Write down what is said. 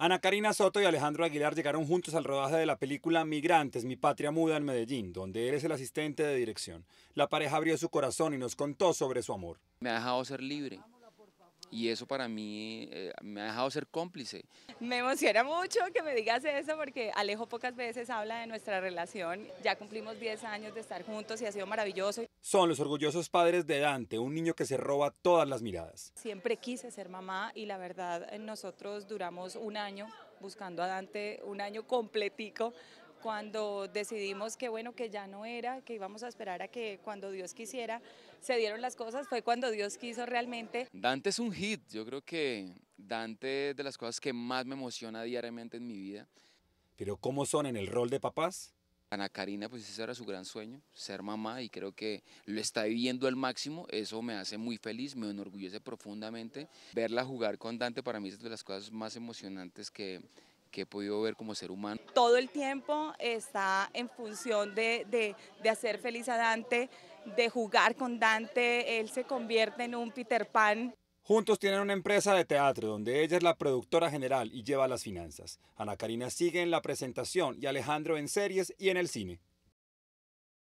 Ana Karina Soto y Alejandro Aguilar llegaron juntos al rodaje de la película Migrantes, mi patria muda en Medellín, donde eres el asistente de dirección. La pareja abrió su corazón y nos contó sobre su amor. Me ha dejado ser libre y eso para mí eh, me ha dejado ser cómplice. Me emociona mucho que me digas eso porque Alejo pocas veces habla de nuestra relación. Ya cumplimos 10 años de estar juntos y ha sido maravilloso. Son los orgullosos padres de Dante, un niño que se roba todas las miradas. Siempre quise ser mamá y la verdad nosotros duramos un año buscando a Dante, un año completico cuando decidimos que bueno, que ya no era, que íbamos a esperar a que cuando Dios quisiera se dieron las cosas, fue cuando Dios quiso realmente. Dante es un hit, yo creo que Dante es de las cosas que más me emociona diariamente en mi vida. Pero ¿cómo son en el rol de papás? Ana Karina, pues ese era su gran sueño, ser mamá, y creo que lo está viviendo al máximo. Eso me hace muy feliz, me enorgullece profundamente. Verla jugar con Dante para mí es de las cosas más emocionantes que, que he podido ver como ser humano. Todo el tiempo está en función de, de, de, hacer feliz a Dante, de jugar con Dante, él se convierte en un Peter Pan. Juntos tienen una empresa de teatro donde ella es la productora general y lleva las finanzas. Ana Karina sigue en la presentación y Alejandro en series y en el cine.